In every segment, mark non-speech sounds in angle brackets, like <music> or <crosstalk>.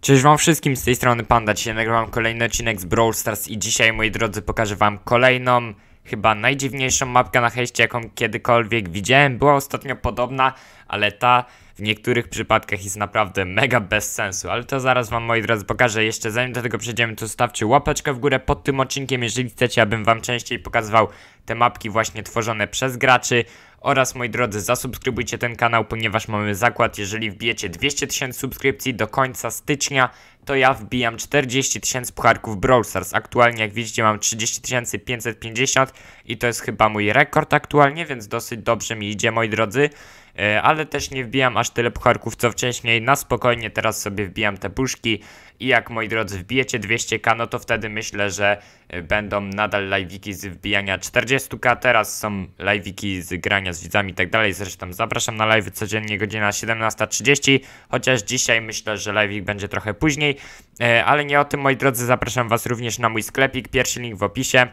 Cześć wam wszystkim, z tej strony Panda, dzisiaj nagrywam kolejny odcinek z Brawl Stars i dzisiaj moi drodzy pokażę wam kolejną, chyba najdziwniejszą mapkę na hejście jaką kiedykolwiek widziałem, była ostatnio podobna, ale ta w niektórych przypadkach jest naprawdę mega bez sensu, ale to zaraz wam moi drodzy pokażę, jeszcze zanim do tego przejdziemy to stawcie łapeczkę w górę pod tym odcinkiem, jeżeli chcecie abym wam częściej pokazywał te mapki właśnie tworzone przez graczy, oraz moi drodzy, zasubskrybujcie ten kanał, ponieważ mamy zakład, jeżeli wbijecie 200 tysięcy subskrypcji do końca stycznia, to ja wbijam 40 tysięcy pucharków Brawl Stars. Aktualnie jak widzicie mam 30 550 i to jest chyba mój rekord aktualnie, więc dosyć dobrze mi idzie moi drodzy. E, ale też nie wbijam aż tyle pucharków co wcześniej. Na spokojnie teraz sobie wbijam te puszki i jak moi drodzy wbijecie 200k, no to wtedy myślę, że e, będą nadal live'iki z wbijania 40k. Teraz są live'iki z grania z widzami i tak dalej. Zresztą zapraszam na live'y codziennie godzina 17.30, chociaż dzisiaj myślę, że live'ik będzie trochę później, e, ale nie o tym moi drodzy. Zapraszam was również na mój sklepik, pierwszy link w opisie.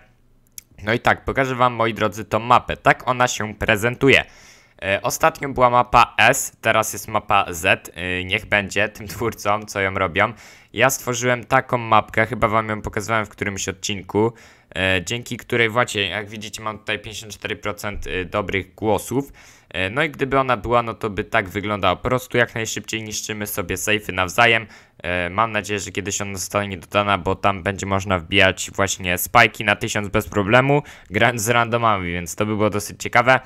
No i tak, pokażę wam moi drodzy tą mapę. Tak ona się prezentuje. E, ostatnio była mapa S, teraz jest mapa Z, e, niech będzie tym twórcom, co ją robią. Ja stworzyłem taką mapkę, chyba wam ją pokazywałem w którymś odcinku, e, dzięki której właśnie, jak widzicie, mam tutaj 54% dobrych głosów. No i gdyby ona była, no to by tak wyglądała. Po prostu jak najszybciej niszczymy sobie sejfy nawzajem. Mam nadzieję, że kiedyś ona zostanie dodana, bo tam będzie można wbijać właśnie spajki na 1000 bez problemu, grając z randomami, więc to by było dosyć ciekawe.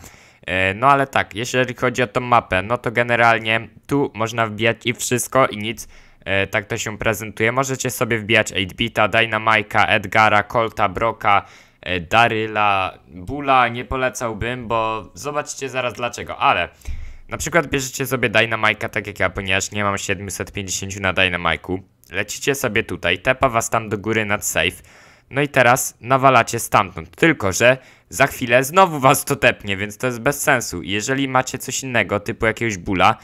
E, no ale tak, jeżeli chodzi o tą mapę, no to generalnie tu można wbijać i wszystko i nic. E, tak to się prezentuje. Możecie sobie wbijać 8-bita, Dynamika, Edgara, Colta, Broka, e, Daryla, Bula. Nie polecałbym, bo zobaczcie zaraz dlaczego, ale... Na przykład bierzecie sobie Dynamika, tak jak ja, ponieważ nie mam 750 na Dynamiku. Lecicie sobie tutaj, tepa was tam do góry nad safe. No i teraz nawalacie stamtąd. Tylko, że za chwilę znowu was to tepnie, więc to jest bez sensu. Jeżeli macie coś innego, typu jakiegoś bóla,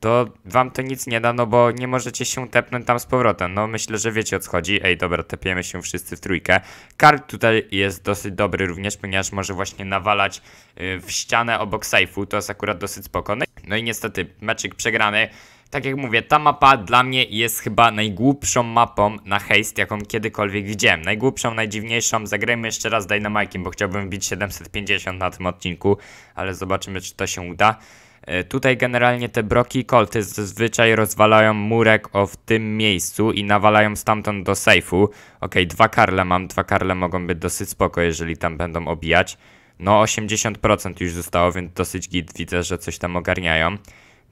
to wam to nic nie da, no bo nie możecie się tepnąć tam z powrotem. No myślę, że wiecie o co chodzi. Ej, dobra, tepiemy się wszyscy w trójkę. kart tutaj jest dosyć dobry również, ponieważ może właśnie nawalać y, w ścianę obok sejfu. To jest akurat dosyć spoko. No i no niestety, meczyk przegrany. Tak jak mówię, ta mapa dla mnie jest chyba najgłupszą mapą na hejst, jaką kiedykolwiek widziałem. Najgłupszą, najdziwniejszą. Zagrajmy jeszcze raz Dynamikiem, bo chciałbym bić 750 na tym odcinku, ale zobaczymy, czy to się uda. E, tutaj generalnie te broki i kolty zazwyczaj rozwalają murek o w tym miejscu i nawalają stamtąd do sejfu. Okej, okay, dwa karle mam, dwa karle mogą być dosyć spoko, jeżeli tam będą obijać. No 80% już zostało, więc dosyć git, widzę, że coś tam ogarniają.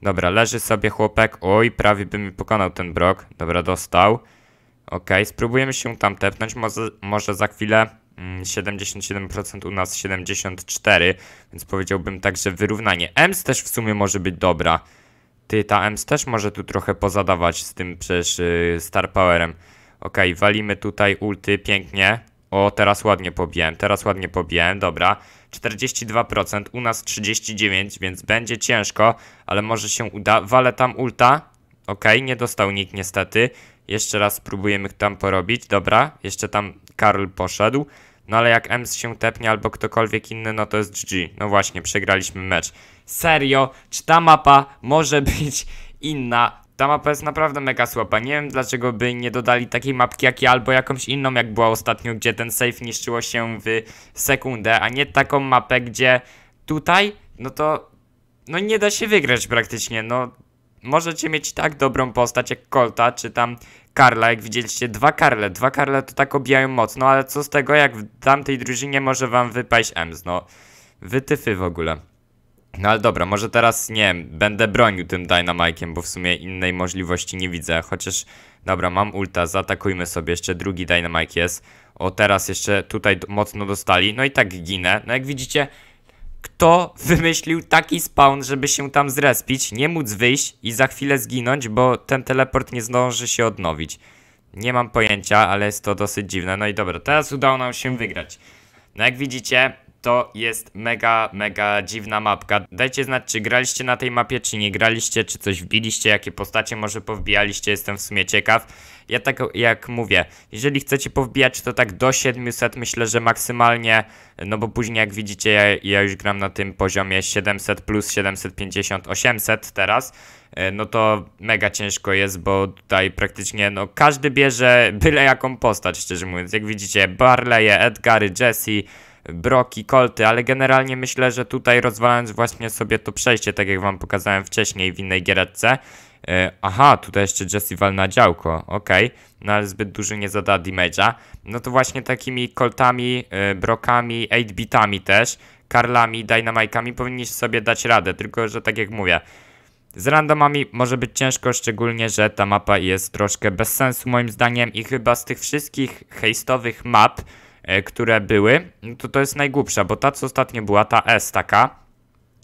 Dobra, leży sobie chłopek. Oj, prawie by mi pokonał ten brok. Dobra, dostał. Ok, spróbujemy się tam tepnąć. Może, może za chwilę 77% mm, u nas 74, więc powiedziałbym także wyrównanie. Ems też w sumie może być dobra. Ty, ta Ems też może tu trochę pozadawać z tym przecież y, Star Powerem. Ok, walimy tutaj ulty, pięknie. O, teraz ładnie pobiłem, teraz ładnie pobiłem, dobra. 42%, u nas 39, więc będzie ciężko, ale może się uda. Walę tam ulta. ok, nie dostał nikt niestety. Jeszcze raz spróbujemy tam porobić, dobra. Jeszcze tam Karl poszedł. No ale jak Ems się tepnie albo ktokolwiek inny, no to jest GG. No właśnie, przegraliśmy mecz. Serio, czy ta mapa może <laughs> być inna? Ta mapa jest naprawdę mega słaba. Nie wiem dlaczego by nie dodali takiej mapki jak albo jakąś inną jak była ostatnio, gdzie ten safe niszczyło się w sekundę, a nie taką mapę, gdzie tutaj, no to no nie da się wygrać praktycznie, no możecie mieć tak dobrą postać jak Colta, czy tam Karla, jak widzieliście, dwa Karle, dwa Karle to tak obijają mocno, ale co z tego, jak w tamtej drużynie może wam wypaść Ems, no wytyfy w ogóle. No ale dobra, może teraz nie wiem, będę bronił tym Dynamikiem, bo w sumie innej możliwości nie widzę. Chociaż, dobra, mam ulta, zaatakujmy sobie, jeszcze drugi Dynamike jest. O, teraz jeszcze tutaj mocno dostali, no i tak ginę. No jak widzicie, kto wymyślił taki spawn, żeby się tam zrespić, nie móc wyjść i za chwilę zginąć, bo ten teleport nie zdąży się odnowić. Nie mam pojęcia, ale jest to dosyć dziwne. No i dobra, teraz udało nam się wygrać. No jak widzicie, to jest mega, mega dziwna mapka. Dajcie znać, czy graliście na tej mapie, czy nie graliście, czy coś wbiliście, jakie postacie może powbijaliście, jestem w sumie ciekaw. Ja tak jak mówię, jeżeli chcecie powbijać to tak do 700 myślę, że maksymalnie, no bo później jak widzicie ja, ja już gram na tym poziomie 700 plus 750, 800 teraz, e, no to mega ciężko jest, bo tutaj praktycznie no każdy bierze byle jaką postać szczerze mówiąc. Jak widzicie Barley, Edgary, Jesse, broki, kolty, ale generalnie myślę, że tutaj rozwalając właśnie sobie to przejście, tak jak wam pokazałem wcześniej w innej giereczce, e, aha, tutaj jeszcze Jesse na działko, okej, okay. no ale zbyt duży nie zada damage'a, no to właśnie takimi koltami, e, brokami, 8-bitami też, karlami, dynamikami powinniście sobie dać radę, tylko że tak jak mówię, z randomami może być ciężko, szczególnie, że ta mapa jest troszkę bez sensu moim zdaniem i chyba z tych wszystkich hejstowych map, E, które były, to to jest najgłupsza, bo ta co ostatnio była, ta S taka,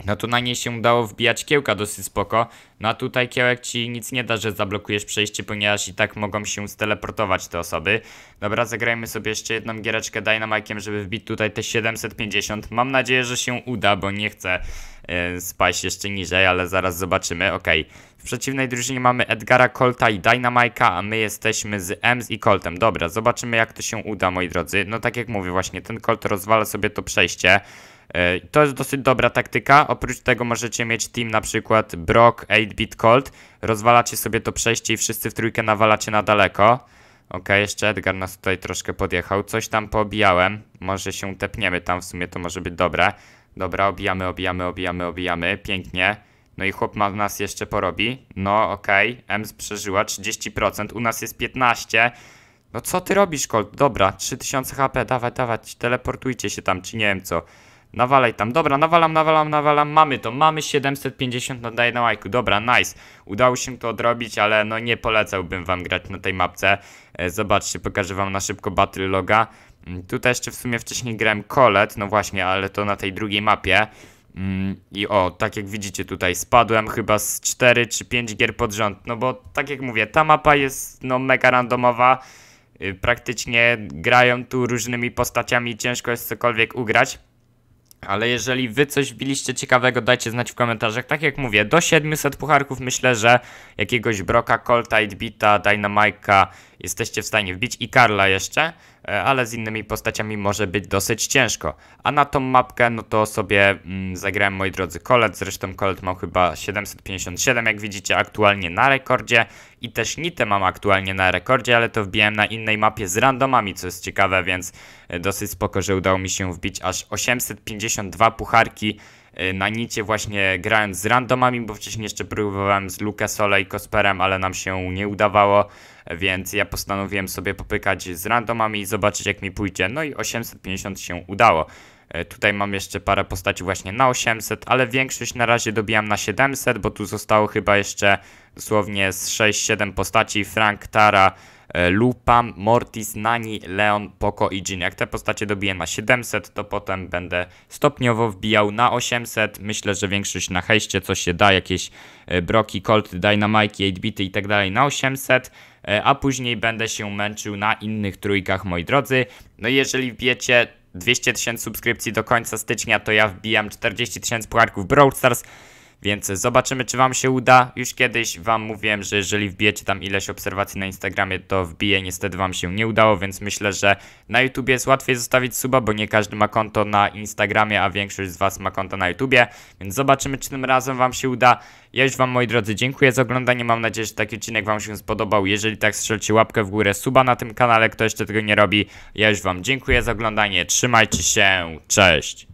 no to na niej się udało wbijać kiełka dosyć spoko, no a tutaj kiełek ci nic nie da, że zablokujesz przejście, ponieważ i tak mogą się steleportować te osoby. Dobra, zagrajmy sobie jeszcze jedną giereczkę Dynamikiem, żeby wbić tutaj te 750. Mam nadzieję, że się uda, bo nie chcę yy, spaść jeszcze niżej, ale zaraz zobaczymy. Ok. W przeciwnej drużynie mamy Edgara, Colta i Dynamika, a my jesteśmy z Ems i Coltem. Dobra, zobaczymy jak to się uda, moi drodzy. No tak jak mówię właśnie, ten Colt rozwala sobie to przejście. E, to jest dosyć dobra taktyka. Oprócz tego możecie mieć team na przykład Brock, 8-bit Cold. Rozwalacie sobie to przejście i wszyscy w trójkę nawalacie na daleko. Ok, jeszcze Edgar nas tutaj troszkę podjechał. Coś tam poobijałem. Może się tepniemy tam, w sumie to może być dobre. Dobra, obijamy, obijamy, obijamy, obijamy. Pięknie. No i chłop ma nas jeszcze porobi. No okej, okay. Ems przeżyła 30%, u nas jest 15%. No co ty robisz, Colt? Dobra, 3000 HP, dawać, dawać, teleportujcie się tam, czy nie wiem co. Nawalaj tam, dobra, nawalam, nawalam, nawalam, mamy to, mamy 750 no na Dynamike'u, dobra, nice. Udało się to odrobić, ale no nie polecałbym wam grać na tej mapce. E, zobaczcie, pokażę wam na szybko battle loga. Mm, tutaj jeszcze w sumie wcześniej grałem Colet, no właśnie, ale to na tej drugiej mapie. Mm, I o, tak jak widzicie tutaj spadłem chyba z 4 czy 5 gier pod rząd, no bo tak jak mówię, ta mapa jest no mega randomowa. Y, praktycznie grają tu różnymi postaciami, ciężko jest cokolwiek ugrać ale jeżeli wy coś wbiliście ciekawego, dajcie znać w komentarzach. Tak jak mówię, do 700 pucharków myślę, że jakiegoś Broka, Colta, Itbita, Dynamika jesteście w stanie wbić i Karla jeszcze. E, ale z innymi postaciami może być dosyć ciężko. A na tą mapkę, no to sobie mm, zagrałem, moi drodzy, Colet. Zresztą Colet mam chyba 757, jak widzicie, aktualnie na rekordzie. I też Nite mam aktualnie na rekordzie, ale to wbiłem na innej mapie z randomami, co jest ciekawe, więc e, dosyć spoko, że udało mi się wbić aż 852 pucharki Y, na nicie właśnie grając z randomami, bo wcześniej jeszcze próbowałem z Lucasole i Kosperem, ale nam się nie udawało, więc ja postanowiłem sobie popykać z randomami i zobaczyć jak mi pójdzie, no i 850 się udało. Y, tutaj mam jeszcze parę postaci właśnie na 800, ale większość na razie dobijam na 700, bo tu zostało chyba jeszcze dosłownie z 6-7 postaci. Frank, Tara, E, Lupam, Mortis, Nani, Leon, Poco i Jin. Jak te postacie dobiję na 700, to potem będę stopniowo wbijał na 800. Myślę, że większość na hejście, co się da, jakieś e, broki, Colt, dynamike, 8-bity i tak dalej na 800 e, a później będę się męczył na innych trójkach, moi drodzy. No i jeżeli wiecie 200 tysięcy subskrypcji do końca stycznia, to ja wbijam 40 tysięcy pucharków Brawl Stars, więc zobaczymy, czy wam się uda. Już kiedyś wam mówiłem, że jeżeli wbijecie tam ileś obserwacji na Instagramie, to wbije. Niestety wam się nie udało, więc myślę, że na YouTube jest łatwiej zostawić suba, bo nie każdy ma konto na Instagramie, a większość z was ma konto na YouTubie. Więc zobaczymy, czy tym razem wam się uda. Ja już wam, moi drodzy, dziękuję za oglądanie. Mam nadzieję, że taki odcinek wam się spodobał. Jeżeli tak, strzelcie łapkę w górę, suba na tym kanale, kto jeszcze tego nie robi. Ja już wam dziękuję za oglądanie. Trzymajcie się. Cześć.